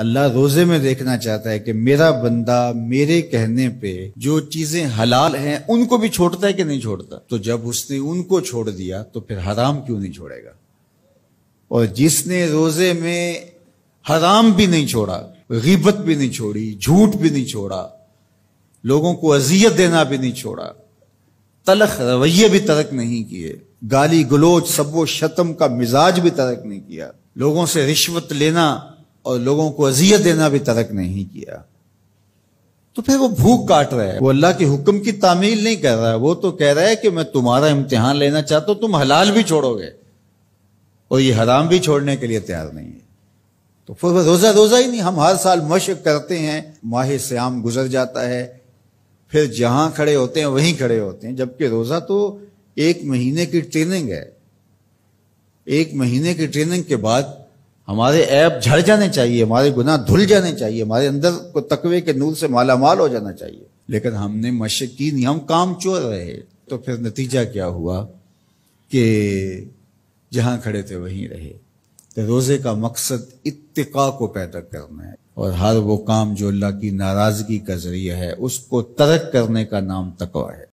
अल्लाह रोजे में देखना चाहता है कि मेरा बंदा मेरे कहने पे जो चीजें हलाल हैं उनको भी छोड़ता है कि नहीं छोड़ता तो जब उसने उनको छोड़ दिया तो फिर हराम क्यों नहीं छोड़ेगा और जिसने रोजे में हराम भी नहीं छोड़ा गिबत भी नहीं छोड़ी झूठ भी नहीं छोड़ा लोगों को अजियत देना भी नहीं छोड़ा तलख रवैये भी तर्क नहीं किए गाली गलोच सबो शतम का मिजाज भी तर्क नहीं किया लोगों से रिश्वत लेना और लोगों को अजियत देना भी तर्क नहीं किया तो फिर वो भूख काट रहा है वो अल्लाह के हुक्म की तामील नहीं कर रहा है वो तो कह रहा है कि मैं तुम्हारा इम्तिहान लेना चाहता हूं तुम हलाल भी छोड़ोगे और ये हराम भी छोड़ने के लिए तैयार नहीं है तो फिर रोज़ा रोज़ा ही नहीं हम हर साल मशक करते हैं माह श्याम गुजर जाता है फिर जहां खड़े होते हैं वहीं खड़े होते हैं जबकि रोज़ा तो एक महीने की ट्रेनिंग है एक महीने की ट्रेनिंग के बाद हमारे ऐप झड़ जाने चाहिए हमारे गुनाह धुल जाने चाहिए हमारे अंदर को तकवे के नूर से मालामाल हो जाना चाहिए लेकिन हमने की नहीं हम काम चोर रहे तो फिर नतीजा क्या हुआ कि जहां खड़े थे वहीं रहे तो रोज़े का मकसद इतका को पैदा करना है और हर वो काम जो अल्लाह की नाराज़गी का जरिया है उसको तरक करने का नाम तकवा है